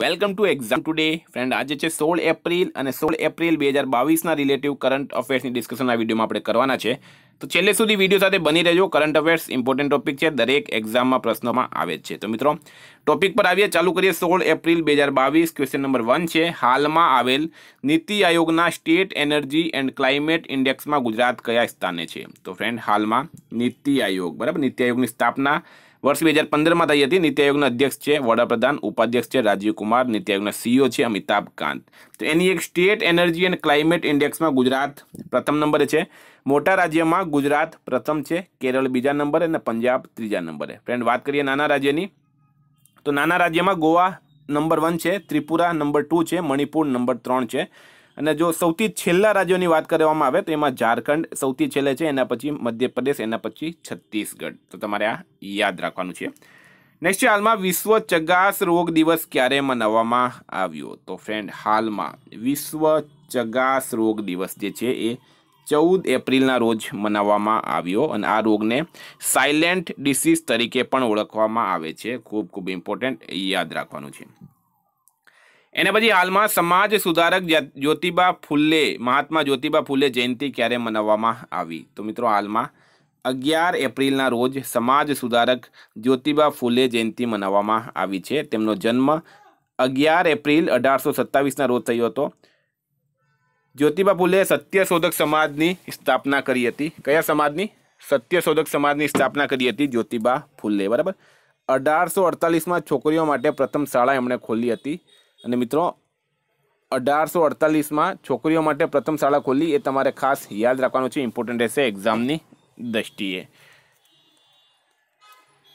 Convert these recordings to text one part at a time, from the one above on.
welcome to exam today friend આજે છે સોળ એપ્રિલ અને સોળ એપ્રિલ બે હજાર બાવીસના રિલેટિવ કરંટ અફેર્સની ડિસ્કશન આ વિડીયોમાં આપણે કરવાના છે તો છેલ્લે સુધી વિડીયો સાથે બની રહેજો કરંટ અફેર્સ ઇમ્પોર્ટન્ટ ટોપિક છે દરેક એક્ઝામમાં પ્રશ્નોમાં આવે છે તો મિત્રો ટોપિક પર આવીએ ચાલુ કરીએ સોળ એપ્રિલ બે હજાર બાવીસ ક્વેશ્ચન નંબર વન છે હાલમાં આવેલ નીતિ આયોગના સ્ટેટ એનર્જી એન્ડ ક્લાઇમેટ ઇન્ડેક્સમાં ગુજરાત કયા સ્થાને છે તો ફ્રેન્ડ હાલમાં નીતિ આયોગ બરાબર નીતિ આયોગની સ્થાપના વર્ષ બે હજાર પંદરમાં થઈ હતી નીતિ આયોગના અધ્યક્ષ છે વડાપ્રધાન ઉપાધ્યક્ષ છે રાજીવ કુમાર નીતિ આયોગના સીઈઓ છે અમિતાભ કાંત તો એની એક સ્ટેટ એનર્જી એન્ડ ક્લાઇમેટ ઇન્ડેક્સમાં ગુજરાત પ્રથમ નંબરે છે મોટા રાજ્યમાં ગુજરાત પ્રથમ છે કેરળ બીજા નંબરે અને પંજાબ ત્રીજા નંબરે ફ્રેન્ડ વાત કરીએ નાના રાજ્યની તો નાના રાજ્યમાં ગોવા નંબર વન છે ત્રિપુરા નંબર ટુ છે મણિપુર નંબર ત્રણ છે અને જો સૌથી છેલ્લા રાજ્યોની વાત કરવામાં આવે તો એમાં ઝારખંડ સૌથી છેલ્લે છે એના પછી મધ્યપ્રદેશ એના પછી છત્તીસગઢ તો તમારે આ યાદ રાખવાનું છે નેક્સ્ટ છે હાલમાં વિશ્વ ચગાસ રોગ દિવસ ક્યારે મનાવવામાં આવ્યો તો ફ્રેન્ડ હાલમાં વિશ્વ ચગાસ રોગ દિવસ જે છે એ ચૌદ એપ્રિલના રોજ મનાવવામાં આવ્યો અને આ રોગને સાયલેન્ટ ડિસીઝ તરીકે પણ ઓળખવામાં આવે છે ખૂબ ખૂબ ઇમ્પોર્ટન્ટ યાદ રાખવાનું છે એને પછી હાલમાં સમાજ સુધારક જ્યોતિબા ફુલ્લે મહાત્મા જ્યોતિબા ફુલ્લે જયંતિ ક્યારે મનાવવામાં આવી તો મિત્રો હાલમાં અગિયાર એપ્રિલના રોજ સમાજ સુધારક જ્યોતિબા ફુલે જયંતિ મનાવવામાં આવી છે તેમનો જન્મ અગિયાર એપ્રિલ અઢારસો સત્તાવીસના રોજ થયો હતો જ્યોતિબા ફુલે સત્યશોધક સમાજની સ્થાપના કરી હતી કયા સમાજની સત્યશોધક સમાજની સ્થાપના કરી હતી જ્યોતિબા ફુલે બરાબર અઢારસો અડતાલીસમાં છોકરીઓ માટે પ્રથમ શાળા એમણે ખોલી હતી અને મિત્રો અઢારસો અડતાલીસમાં છોકરીઓ માટે પ્રથમ શાળા ખોલી એ તમારે ખાસ યાદ રાખવાનું છે ઇમ્પોર્ટન્ટ રહેશે એક્ઝામની દ્રષ્ટિએ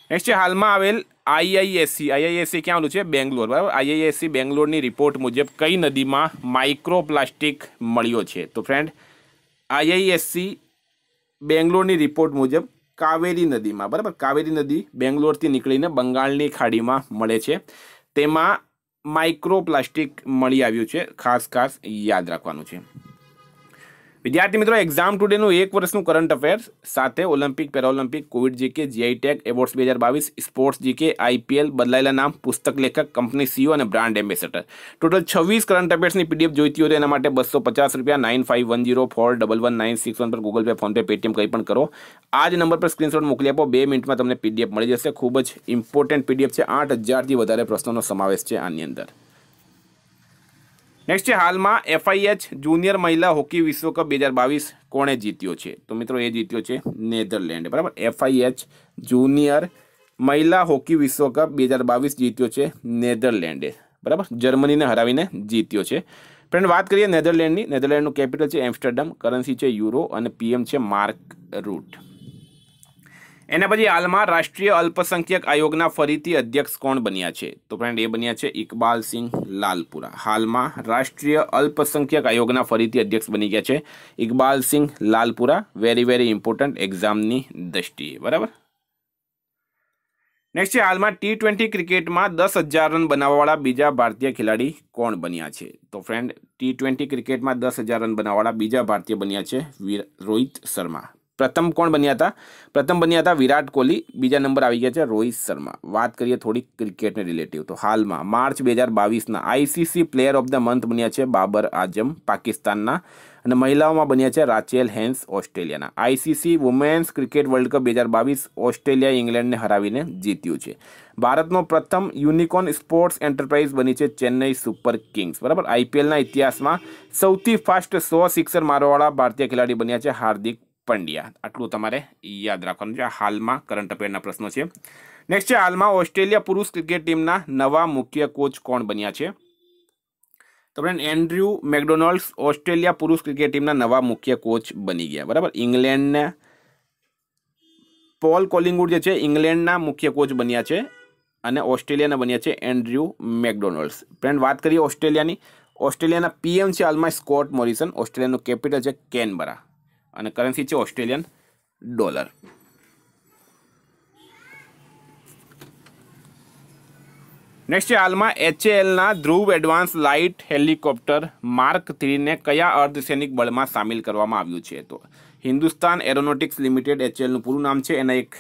નેક્સ્ટ છે હાલમાં આવેલ આઈઆઈએસસી આઈઆઈએસસી ક્યાં આવેલું છે બેંગ્લોર બરાબર આઈઆઈએસસી બેંગ્લોરની રિપોર્ટ મુજબ કઈ નદીમાં માઇક્રો પ્લાસ્ટિક મળ્યો છે તો ફ્રેન્ડ આઈઆઈએસસી બેંગ્લોરની રિપોર્ટ મુજબ કાવેરી નદીમાં બરાબર કાવેરી નદી બેંગ્લોરથી નીકળીને બંગાળની ખાડીમાં મળે છે તેમાં માઇક્રો પ્લાસ્ટિક મળી આવ્યું છે ખાસ ખાસ યાદ રાખવાનું છે વિદ્યાર્થી મિત્રો એક્ઝામ ટુડેનું એક વર્ષનું કરંટ અફેર્સ સાથે Olympic Paralympic Covid GK GI tech awards બે હજાર બાવીસ સ્પોર્ટ્સ જીકે આઈપીએલ બદલાયેલા નામ પુસ્તક લેખક કંપની સીઓ અને બ્રાન્ડ એમ્બેસેડર ટોટલ છવ્વીસ કરંટ અફેર્સની પીડીએફ જોઈતી હોય તો એના માટે બસો પચાસ રૂપિયા nine five one zero four double one nine six one પર ગૂગલ પે ફોનપે પેટીએમ કંઈ પણ કરો આ જ નંબર પર સ્ક્રીનશોટ મોકલી આપો બે મિનિટમાં તમને પીડીએફ મળી જશે ખૂબ જ ઇમ્પોર્ટન્ટ પીડીએફ છે આઠ હજારથી વધારે પ્રશ્નોનો સમાવેશ છે આની અંદર નેક્સ્ટ છે હાલમાં એફઆઈએચ જુનિયર મહિલા હોકી વિશ્વકપ બે હજાર બાવીસ કોણે જીત્યો છે તો મિત્રો એ જીત્યો છે નેધરલેન્ડે બરાબર એફઆઈએચ જુનિયર મહિલા હોકી વિશ્વકપ બે હજાર બાવીસ જીત્યો છે નેધરલેન્ડે બરાબર જર્મનીને હરાવીને જીત્યો છે ફ્રેન્ડ વાત કરીએ નેધરલેન્ડની નેધરલેન્ડનું કેપિટલ છે એમ્સ્ટરડમ કરન્સી છે યુરો અને પીએમ છે માર્ક રૂટ એના પછી હાલમાં રાષ્ટ્રીય અલ્પસંખ્યક આયોગના ફરીથી અધ્યક્ષ કોણ બન્યા છે તો ફ્રેન્ડ એ બન્યા છે ઇકબાલ સિંહ લાલપુરા હાલમાં રાષ્ટ્રીય અલ્પસંખ્યક આયોગના ફરીથી અધ્યક્ષ બની ગયા છે Iqbal Singh Lalpura very very important એક્ઝામની દ્રષ્ટિએ બરાબર નેક્સ્ટ છે હાલમાં ટી ટ્વેન્ટી ક્રિકેટમાં દસ હજાર રન બનાવવાવાળા બીજા ભારતીય ખેલાડી કોણ બન્યા છે તો ફ્રેન્ડ ટી ટ્વેન્ટી ક્રિકેટમાં દસ હજાર રન બનાવવાવાળા બીજા ભારતીય બન્યા છે રોહિત શર્મા પ્રથમ કોણ બન્યા હતા પ્રથમ બન્યા હતા વિરાટ કોહલી બીજા નંબર આવી ગયા છે રોહિત શર્મા વાત કરીએ થોડી ક્રિકેટને રિલેટિવ તો હાલમાં માર્ચ બે હજાર બાવીસના ICC player of the month બન્યા છે બાબર આઝમ પાકિસ્તાનના અને મહિલાઓમાં બન્યા છે રાચેલ હેન્સ ઓસ્ટ્રેલિયાના ICC women's cricket world cup બે હજાર બાવીસ ઓસ્ટ્રેલિયા ઇંગ્લેન્ડને હરાવીને જીત્યું છે ભારતનો પ્રથમ યુનિકોર્ન સ્પોર્ટ્સ એન્ટરપ્રાઇઝ બની છે ચેન્નઈ સુપર કિંગ્સ બરાબર આઈપીએલના ઇતિહાસમાં સૌથી ફાસ્ટ સો સિક્સર મારવાવાળા ભારતીય ખેલાડી બન્યા છે હાર્દિક પંડ્યા આટલું તમારે યાદ રાખવાનું છે હાલમાં કરંટ અફેરના પ્રશ્નો છે નેક્સ્ટ છે હાલમાં ઓસ્ટ્રેલિયા પુરુષ ક્રિકેટ ટીમના નવા મુખ્ય કોચ કોણ બન્યા છે તો ફ્રેન્ડ એન્ડ્રુ મેકડોનાલ્ડ્સ ઓસ્ટ્રેલિયા પુરુષ ક્રિકેટ ટીમના નવા મુખ્ય કોચ બની ગયા બરાબર ઇંગ્લેન્ડને પોલ કોલિંગવુડ જે છે ઇંગ્લેન્ડના મુખ્ય કોચ બન્યા છે અને ઓસ્ટ્રેલિયાના બન્યા છે એન્ડ્રુ મેકડોનાલ્ડ્સ ફ્રેન્ડ વાત કરીએ ઓસ્ટ્રેલિયાની ઓસ્ટ્રેલિયાના પીએમ છે હાલમાં સ્કોટ મોરિસન ઓસ્ટ્રેલિયાનું કેપિટલ છે કેનબરા અને કરન્સી છે ઓસ્ટ્રેલિયન ડોલર નેક્સ્ટ છે હાલમાં એચએએલના Dhruv advance light helicopter mark થ્રીને કયા અર્ધસૈનિક બળમાં સામેલ કરવામાં આવ્યું છે તો હિન્દુસ્તાન એરોનોટિક્સ લિમિટેડ એચએલનું પૂરું નામ છે એના એક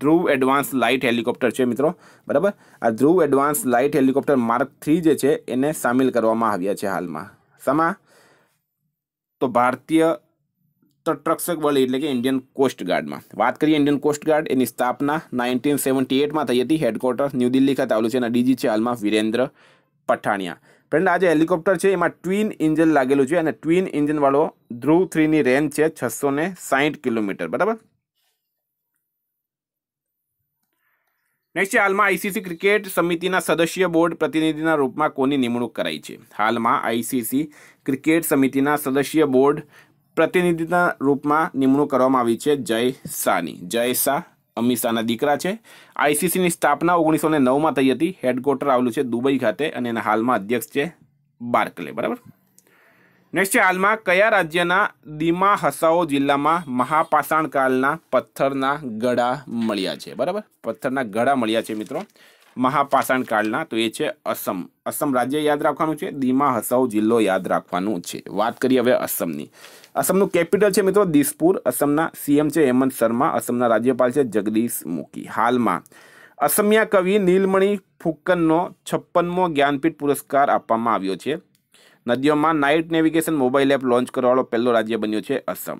ધ્રુવ એડવાન્સ લાઇટ હેલિકોપ્ટર છે મિત્રો બરાબર આ Dhruv advance light helicopter mark three જે છે એને સામેલ કરવામાં આવ્યા છે હાલમાં સમા તો ભારતીય તટરક્ષક બળ એટલે કે ઇન્ડિયન કોસ્ટ ગાર્ડમાં વાત કરીએ ઇન્ડિયન કોસ્ટ ગાર્ડ એની સ્થાપના નાઇન્ટીન સેવન્ટી એટમાં થઈ હતી હેડક્વાર્ટર ન્યૂ દિલ્હી ખાતે આવેલું છે અને ડીજી છે હાલમાં વિરેન્દ્ર પઠાણિયા ફ્રેન્ડ આ જે હેલિકોપ્ટર છે એમાં ટ્વિન ઇન્જિન લાગેલું છે અને ટ્વિન ઇન્જિનવાળો ધ્રુવ થ્રીની રેન્જ છે છસો ને સાહીઠ કિલોમીટર બરાબર નેક્સ્ટ છે હાલમાં આઈસીસી ક્રિકેટ સમિતિના સદસ્ય બોર્ડ પ્રતિનિધિના રૂપમાં કોની નિમણૂક કરાઈ છે હાલમાં આઈસીસી ક્રિકેટ સમિતિના સદસ્ય બોર્ડ પ્રતિનિધિના રૂપમાં નિમણૂક કરવામાં આવી છે જય શાહની જય શાહ અમિત શાહના દીકરા છે આઈસીસીની સ્થાપના ઓગણીસો ને નવમાં થઈ હતી હેડક્વાર્ટર આવેલું છે દુબઈ ખાતે અને એના હાલમાં અધ્યક્ષ છે બારકલે બરાબર નેક્સ્ટ છે હાલમાં કયા રાજ્યના દીમા હસાઓ જિલ્લામાં મહાપાષાણ કાળના પથ્થરના ગળા મળ્યા છે બરાબર પથ્થરના ગળા મળ્યા છે મિત્રો મહાપાષાણ કાળના તો એ છે અસમ અસમ રાજ્ય યાદ રાખવાનું છે દીમા હસાઉ જિલ્લો યાદ રાખવાનું છે વાત કરીએ હવે અસમની અસમનું કેપિટલ છે મિત્રો દિસપુર અસમના સીએમ છે હેમંત શર્મા અસમના રાજ્યપાલ છે જગદીશ મુખી હાલમાં અસમિયા કવિ નીલમણી ફુક્કનનો છપ્પનમો જ્ઞાનપીઠ પુરસ્કાર આપવામાં આવ્યો છે નદીઓમાં night navigation mobile app launch કરવાવાળો પહેલો રાજ્ય બન્યો છે અસમ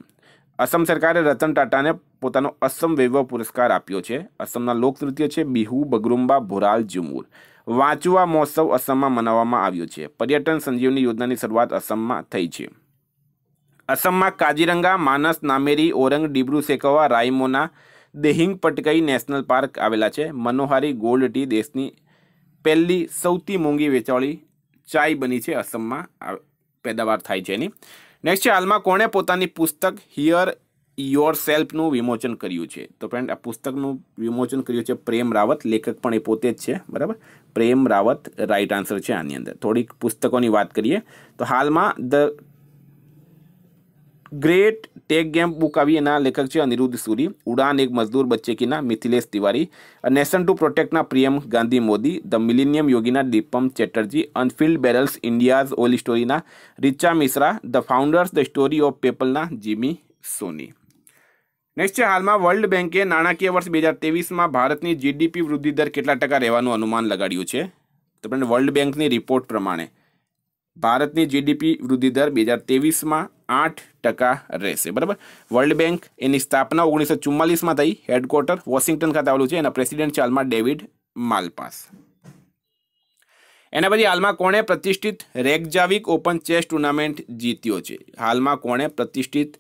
અસમ સરકારે રતન ટાટાને પોતાનો અસમ વૈભવ પુરસ્કાર આપ્યો છે અસમના લોકનૃત્ય છે બિહુ બગરુંબા ભોરાલ ઝુમુર વાંચવા મહોત્સવ અસમમાં મનાવવામાં આવ્યો છે પર્યટન સંજીવની યોજનાની શરૂઆત અસમમાં થઈ છે અસમમાં કાજીરંગા માનસ નામેરી ઓરંગ ડિબ્રુ સેકવા રાયમોના દેહિંગ પટકઈ નેશનલ પાર્ક આવેલા છે મનોહારી ગોલ્ડ ટી દેશની પહેલી સૌથી મોંઘી વેચાવળી ચાય બની છે અસમમાં પેદાવાર થાય છે એની નેક્સ્ટ છે હાલમાં કોણે પોતાની પુસ્તક હિયર યોર સેલ્ફનું વિમોચન કર્યું છે તો ફ્રેન્ડ આ પુસ્તકનું વિમોચન કર્યું છે પ્રેમ રાવત લેખક પણ એ પોતે જ છે બરાબર પ્રેમ રાવત રાઇટ આન્સર છે આની અંદર થોડીક પુસ્તકોની વાત કરીએ તો હાલમાં the great tech game book આવી એના લેખક છે અનિરુદ્ધ સુરી ઉડાન એક મજદૂર બચ્ચે કીના મિથિલેશ તિવારી નેશન ટુ પ્રોટેક્ટના પ્રિયમ ગાંધી મોદી ધ મિલિનિયમ યોગીના Deepam Chatterjee unfilled barrels India's oil સ્ટોરીના Richa Mishra the founders the story of પેપલના જીમી સોની નેક્સ્ટ છે હાલમાં વર્લ્ડ બેન્કે નાણાકીય વર્ષ બે હજાર તેવીસમાં ભારતની જીડીપી વૃદ્ધિ દર કેટલા ટકા રહેવાનું અનુમાન લગાડ્યું છે તો વર્લ્ડ બેંકની રિપોર્ટ પ્રમાણે ભારતની જીડીપી વૃદ્ધિ દર બે હજાર તેવીસમાં આઠ ટકા રહેશે બરાબર વર્લ્ડ બેંક એની સ્થાપના ઓગણીસો ચુમ્માલીસમાં થઈ હેડક્વાર્ટર વોશિંગ્ટન ખાતે આવેલું છે એના પ્રેસિડેન્ટ છે હાલમાં ડેવિડ માલપાસ એના પછી હાલમાં કોણે પ્રતિષ્ઠિત રેગજાવિક ઓપન ચેસ ટુર્નામેન્ટ જીત્યો છે હાલમાં કોણે પ્રતિષ્ઠિત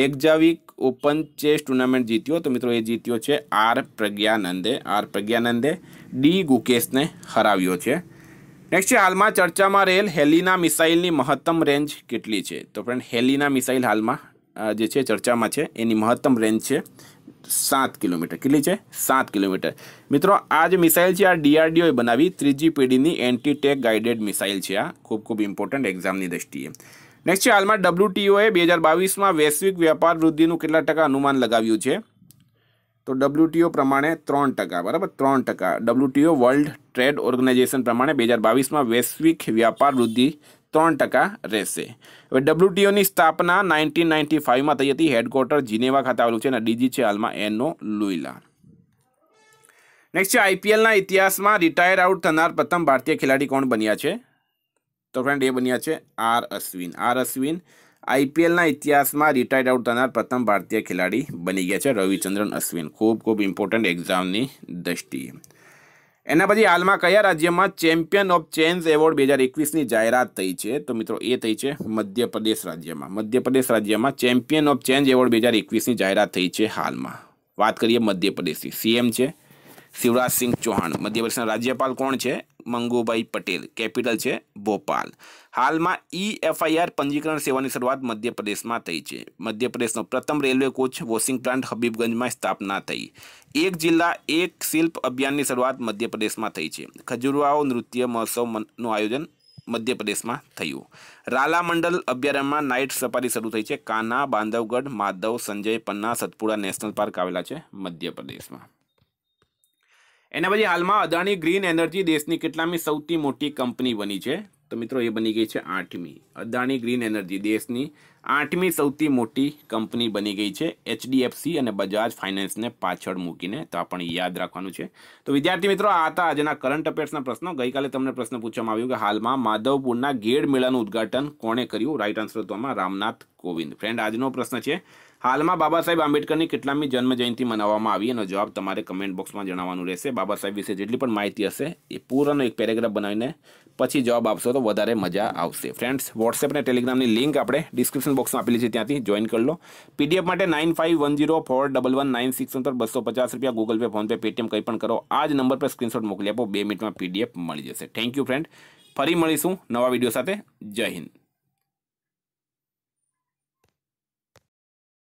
રેગજાવિક ઓપન ચેસ ટુર્નામેન્ટ જીત્યો તો મિત્રો એ જીત્યો છે આર પ્રજ્ઞાનંદે આર પ્રજ્ઞાનંદે ડી ગુકેશને હરાવ્યો છે નેક્સ્ટ છે હાલમાં ચર્ચામાં રહેલ હેલીના મિસાઇલની મહત્તમ રેન્જ કેટલી છે તો ફ્રેન્ડ હેલીના મિસાઇલ હાલમાં જે છે ચર્ચામાં છે એની મહત્તમ રેન્જ છે સાત કિલોમીટર કેટલી છે સાત કિલોમીટર મિત્રો આ જે મિસાઇલ છે આ ડીઆરડીઓએ બનાવી ત્રીજી પેઢીની એન્ટી ટેક ગાઇડેડ મિસાઇલ છે આ ખૂબ ખૂબ ઇમ્પોર્ટન્ટ એક્ઝામની દ્રષ્ટિએ નેક્સ્ટ છે હાલમાં ડબ્લ્યુટીઓએ બે હજાર બાવીસમાં વૈશ્વિક વ્યાપાર વૃદ્ધિનું કેટલા ટકા અનુમાન લગાવ્યું છે તો ડબલ્યુટીઓ પ્રમાણે ત્રણ ટકા બરાબર ત્રણ ટકા ડબલ્યુટીઓ વર્લ્ડ ટ્રેડ ઓર્ગેનાઇઝેશન પ્રમાણે બે હજાર બાવીસમાં વૈશ્વિક વ્યાપાર વૃદ્ધિ ત્રણ ટકા રહેશે હવે ડબલ્યુટીઓની સ્થાપના નાઇન્ટીન નાઇન્ટી ફાઇવમાં થઈ હતી હેડક્વાર્ટર જીનેવા ખાતે આવેલું છે અને ડીજી છે હાલમાં એનો લુઇલા નેક્સ્ટ છે આઈપીએલના ઇતિહાસમાં રિટાયર આઉટ થનાર પ્રથમ ભારતીય ખેલાડી કોણ બન્યા છે તો ફ્રેન્ડ એ બન્યા છે આર અશ્વિન આર અશ્વિન આઈપીએલના ઇતિહાસમાં રિટાયર્ડ આઉટ થનાર પ્રથમ ભારતીય ખેલાડી બની ગયા છે રવિચંદ્રન અશ્વિન ખૂબ ખૂબ ઇમ્પોર્ટન્ટ એક્ઝામની દ્રષ્ટિએ એના પછી હાલમાં કયા રાજ્યમાં ચેમ્પિયન ઓફ ચેન્જ એવોર્ડ બે હજાર એકવીસની જાહેરાત થઈ છે તો મિત્રો એ થઈ છે મધ્યપ્રદેશ રાજ્યમાં મધ્યપ્રદેશ રાજ્યમાં ચેમ્પિયન ઓફ ચેન્જ એવોર્ડ બે હજાર એકવીસની જાહેરાત થઈ છે હાલમાં વાત કરીએ મધ્યપ્રદેશની સીએમ છે શિવરાજ સિંહ ચૌહાણ મધ્યપ્રદેશના રાજ્યપાલ કોણ છે મંગુભાઈ પટેલ કેપિટલ છે ભોપાલ હાલમાં ઈ એફઆઈઆર પંજીકરણ સેવાની શરૂઆત મધ્યપ્રદેશમાં થઈ છે મધ્યપ્રદેશનો પ્રથમ રેલવે કોચ વોશિંગ પ્લાન્ટ હબીબગંજમાં સ્થાપના થઈ એક જિલ્લા એક શિલ્પ અભિયાનની શરૂઆત મધ્યપ્રદેશમાં થઈ છે ખજુરાહો નૃત્ય મહોત્સવનું આયોજન મધ્યપ્રદેશમાં થયું રાલા મંડલ અભયારણ્યમાં નાઇટ સફારી શરૂ થઈ છે કાના બાંધવગઢ માધવ સંજય પન્ના સતપુડા નેશનલ પાર્ક આવેલા છે મધ્યપ્રદેશમાં એના પછી હાલમાં અદાણી ગ્રીન એનર્જી દેશની કેટલામી સૌથી મોટી કંપની બની છે તો મિત્રો એ બની ગઈ છે આઠમી અદાણી ગ્રીન એનર્જી દેશની આઠમી સૌથી મોટી કંપની બની ગઈ છે એચડીએફસી અને બજાજ ફાઇનાન્સને પાછળ મૂકીને તો આપણને યાદ રાખવાનું છે તો વિદ્યાર્થી મિત્રો આ હતા આજના કરંટ અફેર્સના પ્રશ્નો ગઈકાલે તમને પ્રશ્ન પૂછવામાં આવ્યો કે હાલમાં માધવપુરના ગેડ મેળાનું ઉદઘાટન કોણે કર્યું રાઇટ આન્સર તો રામનાથ કોવિંદ ફ્રેન્ડ આજનો પ્રશ્ન છે હાલમાં બાબા સાહેબ આંબેડકરની કેટલામી જન્મ જયંતિ મનાવવામાં આવી એનો જવાબ તમારે કમેન્ટ બોક્સમાં જણાવવાનું રહેશે બાબા સાહેબ વિશે જેટલી પણ માહિતી હશે એ પૂરાનો એક પેરેગ્રાફ બનાવીને પછી જવાબ આપશો તો વધારે મજા આવશે ફ્રેન્ડ્સ વોટ્સએપ અને ટેલિગ્રામની લિંક આપણે ડિસ્ક્રિપ્શન બોક્સમાં આપેલી છે ત્યાંથી જોઈન કરી લો પીડીએફ માટે nine five one zero four double one nine six પર બસો પચાસ રૂપિયા ગૂગલ પે ફોનપે પેટીએમ કંઈ પણ કરો આ જ નંબર પર સ્ક્રીનશોટ મોકલી આપો બે મિનિટમાં પીડીએફ મળી જશે થેન્ક યુ ફ્રેન્ડ ફરી મળીશું નવા વિડીયો સાથે જય હિન્દ